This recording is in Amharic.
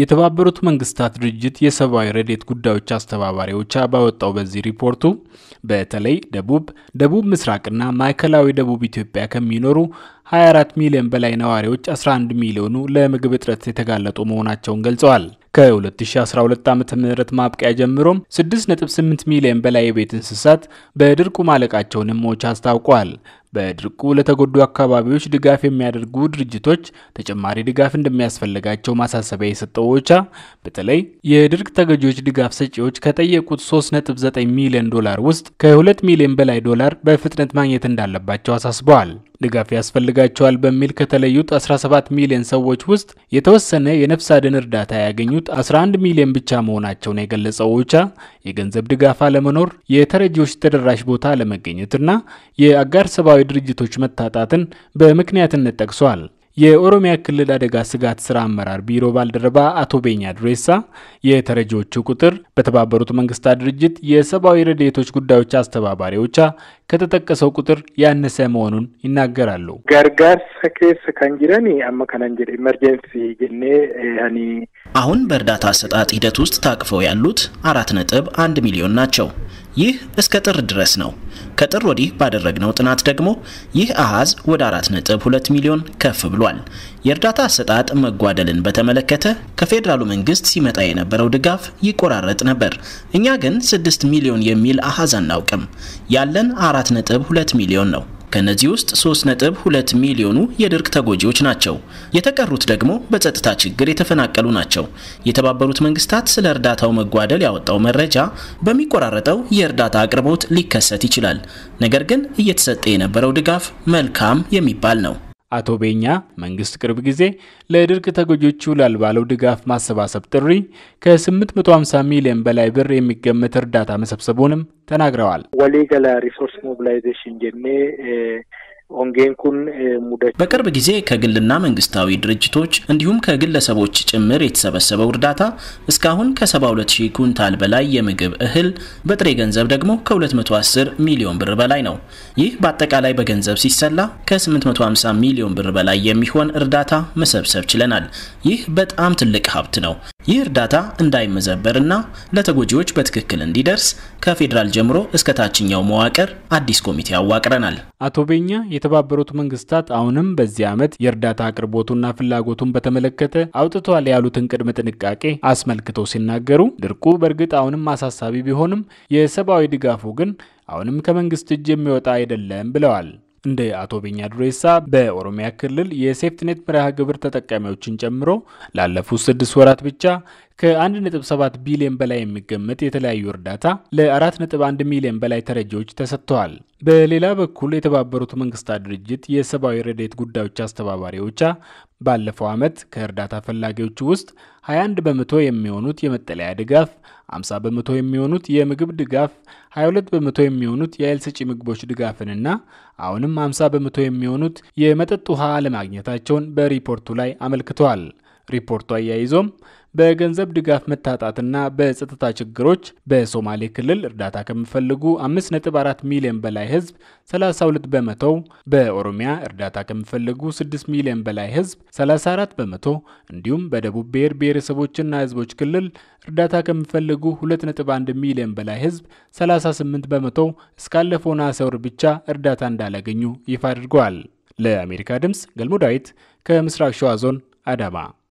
የተባበሩት መንግስታት ድርጅት የሰብአዊ ረዴት ጉዳዮች አስተባባሪዎች ባወጣው በዚህ ሪፖርቱ በተለይ ደቡብ፣ ደቡብ ምስራቅና ማዕከላዊ ደቡብ ኢትዮጵያ ከሚኖሩ 24 ሚሊዮን በላይ ነዋሪዎች 11 ሚሊዮኑ ለምግብ እጥረት የተጋለጡ መሆናቸውን ገልጸዋል። ከ2012 ዓ ም ማብቂያ ጀምሮም 6.8 ሚሊዮን በላይ የቤት እንስሳት በድርቁ ማለቃቸውን ሞች አስታውቋል። በድርቁ ለተጎዱ አካባቢዎች ድጋፍ የሚያደርጉ ድርጅቶች ተጨማሪ ድጋፍ እንደሚያስፈልጋቸው ማሳሰቢያ የሰጠው ኦቻ በተለይ የድርቅ ተጎጂዎች ድጋፍ ሰጪዎች ከጠየቁት 3.9 ሚሊዮን ዶላር ውስጥ ከ2 ሚሊዮን በላይ ዶላር በፍጥነት ማግኘት እንዳለባቸው አሳስበዋል። ድጋፍ ያስፈልጋቸዋል በሚል ከተለዩት 17 ሚሊዮን ሰዎች ውስጥ የተወሰነ የነፍስ አድን እርዳታ ያገኙት 11 ሚሊዮን ብቻ መሆናቸውን የገለጸው ኦቻ የገንዘብ ድጋፍ አለመኖር፣ የተረጂዎች ተደራሽ ቦታ አለመገኘትና የአጋር ሰብአዊ ድርጅቶች መታጣትን በምክንያትነት ጠቅሷል። የኦሮሚያ ክልል አደጋ ስጋት ስራ አመራር ቢሮ ባልደረባ አቶ ቤኛ ድሬሳ የተረጂዎቹ ቁጥር በተባበሩት መንግስታት ድርጅት የሰብአዊ ረድኤቶች ጉዳዮች አስተባባሪዎቿ ከተጠቀሰው ቁጥር ያነሰ መሆኑን ይናገራሉ። ጋርጋርሳ ኬስ ከንጅረን አማ ኤመርጀንሲ አሁን በእርዳታ አሰጣጥ ሂደት ውስጥ ታቅፈው ያሉት አራት ነጥብ አንድ ሚሊዮን ናቸው። ይህ እስከ ጥር ድረስ ነው። ከጥር ወዲህ ባደረግነው ጥናት ደግሞ ይህ አሃዝ ወደ 4.2 ሚሊዮን ከፍ ብሏል። የእርዳታ አሰጣጥ መጓደልን በተመለከተ ከፌዴራሉ መንግስት ሲመጣ የነበረው ድጋፍ ይቆራረጥ ነበር። እኛ ግን 6 ሚሊዮን የሚል አሃዝ አናውቅም። ያለን 4.2 ሚሊዮን ነው። ከእነዚህ ውስጥ 3.2 ሚሊዮኑ የድርቅ ተጎጂዎች ናቸው። የተቀሩት ደግሞ በጸጥታ ችግር የተፈናቀሉ ናቸው። የተባበሩት መንግስታት ስለ እርዳታው መጓደል ያወጣው መረጃ በሚቆራረጠው የእርዳታ አቅርቦት ሊከሰት ይችላል። ነገር ግን እየተሰጠ የነበረው ድጋፍ መልካም የሚባል ነው። አቶ ቤኛ መንግስት ቅርብ ጊዜ ለድርቅ ተጎጆቹ ላልባለው ድጋፍ ማሰባሰብ ጥሪ ከ850 ሚሊዮን በላይ ብር የሚገመት እርዳታ መሰብሰቡንም ተናግረዋል። ወሊገላ ሪሶርስ ሞቢላይዜሽን ጀሜ ወንጌን ኩን በቅርብ ጊዜ ከግልና መንግስታዊ ድርጅቶች እንዲሁም ከግለሰቦች ጭምር የተሰበሰበው እርዳታ እስካሁን ከ72 ሺህ ኩንታል በላይ የምግብ እህል በጥሬ ገንዘብ ደግሞ ከ210 ሚሊዮን ብር በላይ ነው። ይህ በአጠቃላይ በገንዘብ ሲሰላ ከ850 ሚሊዮን ብር በላይ የሚሆን እርዳታ መሰብሰብ ችለናል። ይህ በጣም ትልቅ ሀብት ነው። ይህ እርዳታ እንዳይመዘበርና ለተጎጂዎች በትክክል እንዲደርስ ከፌዴራል ጀምሮ እስከ ታችኛው መዋቅር አዲስ ኮሚቴ አዋቅረናል። አቶ ቤኛ የተባበሩት መንግስታት አሁንም በዚህ ዓመት የእርዳታ አቅርቦቱና ፍላጎቱን በተመለከተ አውጥቷል ያሉትን ቅድመ ጥንቃቄ አስመልክቶ ሲናገሩ ድርቁ በእርግጥ አሁንም አሳሳቢ ቢሆንም የሰብአዊ ድጋፉ ግን አሁንም ከመንግስት እጅ የሚወጣ አይደለም ብለዋል። እንደ አቶ ቤኛ ዱሬሳ በኦሮሚያ ክልል የሴፍትኔት መርሃ ግብር ተጠቃሚዎችን ጨምሮ ላለፉት ስድስት ወራት ብቻ ከ1.7 ቢሊዮን በላይ የሚገመት የተለያዩ እርዳታ ለ4.1 ሚሊዮን በላይ ተረጂዎች ተሰጥተዋል። በሌላ በኩል የተባበሩት መንግስታት ድርጅት የሰብአዊ ረዴት ጉዳዮች አስተባባሪ ባለፈው ዓመት ከእርዳታ ፈላጊዎች ውስጥ 21 በመቶ የሚሆኑት የመጠለያ ድጋፍ፣ 50 በመቶ የሚሆኑት የምግብ ድጋፍ፣ 22 በመቶ የሚሆኑት የኃይል ሰጪ ምግቦች ድጋፍንና አሁንም 50 በመቶ የሚሆኑት የመጠጥ ውሃ አለማግኘታቸውን በሪፖርቱ ላይ አመልክተዋል። ሪፖርቱ አያይዞም በገንዘብ ድጋፍ መታጣትና በጸጥታ ችግሮች በሶማሌ ክልል እርዳታ ከሚፈልጉ 5.4 ሚሊዮን በላይ ህዝብ 32 በመቶው፣ በኦሮሚያ እርዳታ ከሚፈልጉ 6 ሚሊዮን በላይ ህዝብ 34 በመቶ እንዲሁም በደቡብ ብሔር ብሔረሰቦችና ህዝቦች ክልል እርዳታ ከሚፈልጉ 2.1 ሚሊዮን በላይ ህዝብ 38 በመቶ እስካለፈው ነሐሴ ወር ብቻ እርዳታ እንዳላገኙ ይፋ አድርገዋል። ለአሜሪካ ድምፅ ገልሞ ዳዊት ከምስራቅ ሸዋ ዞን አዳማ